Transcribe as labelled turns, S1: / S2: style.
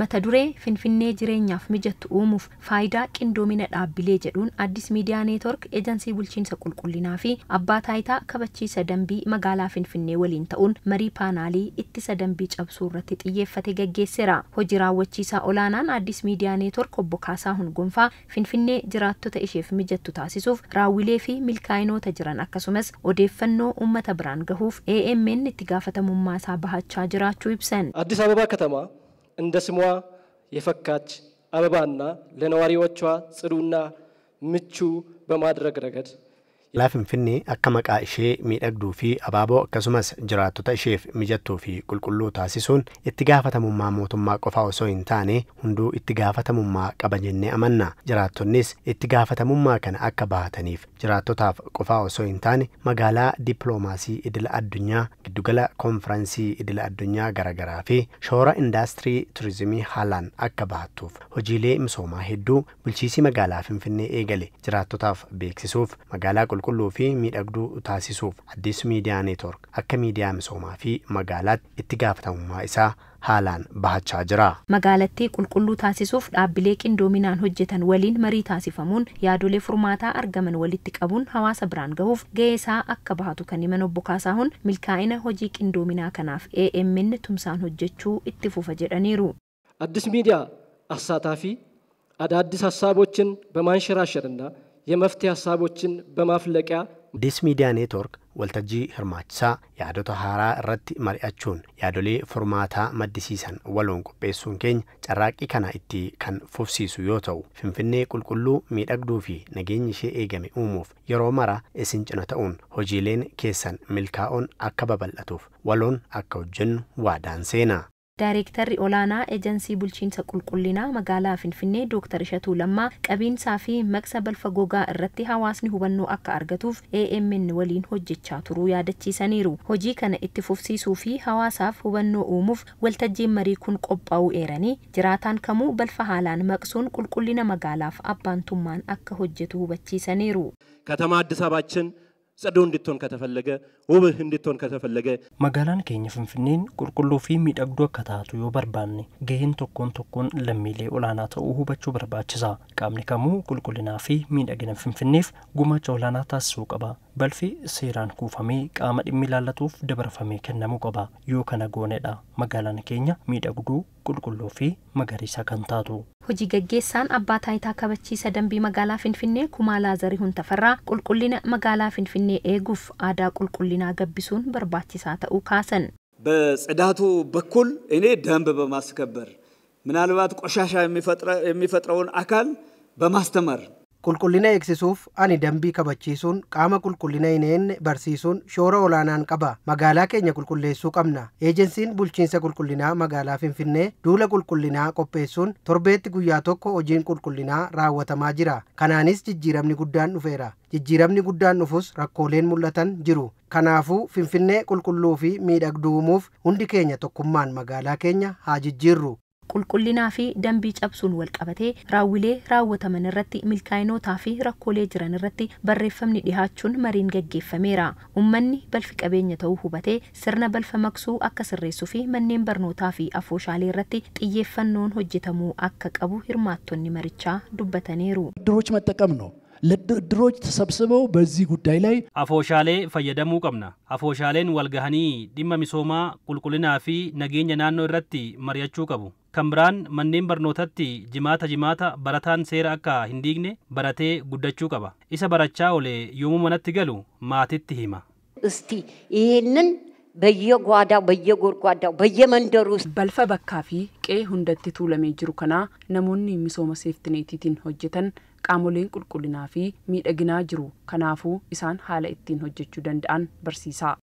S1: mata duree finfinnee jireenyaaf mijattu uumuuf faayidaa qindoomina dhaabbilee jedhuun addis miidiyaa neetwork eejansii bulchiinsa qulqullinaa fi abbaa taayitaa kabachiisa dambii magaalaa finfinnee waliin ta'uun marii paanaalii ittisa dambii cabsuu irratti xiyyeeffate geggeessera hojii raawwachiisaa olaanaan addis miidiyaa neetwork obbo Kaasaa Hungonfaa finfinnee jiraattota isheef mijattu taasisuuf raawwilee fi milkaa'inoota jiran akkasumas odeeffannoo uummata biraan gahuuf AMN itti gaafatamummaa isaa bahachaa jiraachuu ibsan.
S2: Addis Ababaa katamaa እንደ ስሟ የፈካች አበባና ለነዋሪዎቿ ጽዱና ምቹ በማድረግ ረገድ Ilaa Finfinnee akka maqaa ishee miidhagduu fi abaaboo akkasumas jiraattota isheef mijattuu fi qulqulluu taasisuun itti gaafatamummaa mootummaa qofaa osoo hin taane hunduu itti gaafatamummaa qaba jennee amanna. Jiraattonnis itti gaafatamummaa kana akka bahataniif jiraattotaaf qofaa osoo hin taane magaalaa diplomaasii idila addunyaa giddugala koonfiraansii idila addunyaa garaagaraa fi shoora indaastirii tuurizimii haalaan akka bahattuuf hojiilee misoomaa hedduu bulchiisi magaalaa Finfinnee eegale jiraattotaaf beeksisuuf magaalaa qulqulluu fi miidhagduu taasisuuf addis miidiyaa neetwork akka miidiyaa misoomaa fi magaalaatti itti gaafatamummaa isaa haalaan bahachaa jira.
S1: Magaalattii qulqulluu taasisuuf dhaabbilee qindoominaan hojjetan waliin marii taasifamuun yaadolee furmaataa argaman walitti qabuun hawaasa biraan gahuuf ga'ee isaa akka bahatu kan himan obbo Kaasaahuun milkaa'ina hojii qindoominaa kanaaf AMN tumsaan hojjechuu itti fufa jedhaniiru.
S2: Addis miidiyaa assaataa fi ሚዲያ አሳታፊ አዳዲስ ሀሳቦችን በማንሸራሸርና የመፍትሄ ሀሳቦችን በማፍለቂያ ዲስ ሚዲያ ኔትወርክ ወልተጂ ህርማችሳ የአዶቶ ሀራ እረት መሪያችሁን የአዶሌ ፍርማታ መድሲሰን ወሎን ቁጴሱን ኬኝ ጨራቂ ከና እቲ ከን ፉፍሲሱ ዮተው ፍንፍኔ ቁልቁሉ ሚደግዱ ፊ ነገኝ ሼ ኤገሚ ኡሙፍ የሮ መራ እስን ጭነተኡን ሆጂሌን ኬሰን ሚልካኦን አከበበለቱፍ ወሎን አከውጅን ዋዳን ሴና
S1: ዳይሬክተር ኦላና ኤጀንሲ ቡልቺንሰ ቁልቁሊና መጋላ ፍንፍኔ ዶክተር እሸቱ ለማ ቀቢን ሳፊ መቅሰ በልፈጎጋ እረቲ ሀዋስኒ ሁበኖ አካ አርገቱፍ ኤኤምን ወሊን ሆጅቻ ቱሩ ያደቺሰኒሩ ሆጂ ከነ ኢት ፉፍሲሱ ሀዋሳፍ ሁበኖ ኡሙፍ ወልተጂ መሪ ኩን ቆጳው ኤረኒ ጅራታን ከሙ በልፈ መቅሱን ቁልቁሊና መጋላፍ አባንቱማን አካ ሆጀቱ ሁበቺሰኒሩ
S2: ከተማ አዲስ አበባችን ጸዶ እንድትሆን ከተፈለገ ውብህ እንድትሆን ከተፈለገ መጋላን ኬኛ ፍንፍኔን ቁልቁሉ ፊ ሚደግዱ ከታቱ ዮ በርባኔ ገሄን ቶኮን ቶኮን ለሚሌ ኦላና ተው ሁበቹ በርባችዛ ቃምኒ ከሙ ቁልቁልና ፊ ሚደግነ ፍንፍኔፍ ጉማቸው ኦላና ታስሱ ቀባ balfi seeraan kuufamee qaama dhimmi laallatuuf dabarfamee kennamuu qaba yoo kana goonedha magaalaan keenya miidhagduu qulqulluu fi magariisa kan taatu.
S1: Hojii gaggeessaan abbaa taayitaa kabachiisa dambii magaalaa Finfinnee kumaa Laazarii Tafarraa qulqullina magaalaa Finfinnee eeguuf aadaa qulqullinaa gabbisuun barbaachisaa ta'uu kaasan።
S2: በጽዳቱ በኩል እኔ ደንብ በማስከበር ምናልባት ቆሻሻ የሚፈጥረውን አካል በማስተማር qulqullina eegsisuuf ani dambii kabachiisuun qaama qulqullina hin eenne barsiisuun shoora olaanaan qaba magaalaa keenya qulqulleessuu qabna eejensiin bulchiinsa qulqullinaa magaalaa finfinnee duula qulqullinaa qopheessuun torbeetti guyyaa tokko hojiin qulqullinaa raawwatamaa jira kanaanis jijjiiramni guddaan dhufeera jijjiiramni guddaan dhufus rakkooleen mul'atan jiru kanaafuu finfinnee qulqulluu fi miidhagduu uumuuf hundi keenya tokkummaan magaalaa keenya haa jijjiirru
S1: qulqullinaa fi dambii cabsuun wal qabatee raawwilee raawwataman irratti milkaa'inootaa fi rakkoolee jiran irratti barreeffamni dhihaachuun mariin gaggeeffameera. Ummanni balfi qabeenya ta'uu hubatee sirna balfa maqsuu akka sirreessuu fi manneen barnootaa fi afooshaalee irratti xiyyeeffannoon hojjetamuu akka qabu hirmaattonni marichaa dubbataniiru.
S2: ድሮች መጠቀም ነው። ለድሮች ተሰብስበው በዚህ ጉዳይ ላይ አፎሻሌ ፈየደሙ ቀምና አፎሻሌን ወልጋኒ ዲመ ሚሶማ ቁልቁልና ፊ ነጌኛ ናኖ ረቲ መሪያችሁ ቀቡ kan biraan manneen barnootatti jimaata jimaata barataan seera akka hin diigne baratee guddachuu qaba. Isa barachaa ole yoomuu manatti galu maatitti hima.
S1: Istii bayyee biyya bayyee biyya Balfa bakkaa fi qee hundatti tuulamee jiru kanaa namoonni misooma seeftineetiitiin hojjetan qaamoleen qulqullinaa fi miidhaginaa jiru kanaafuu isaan haala ittiin hojjechuu danda'an barsiisa.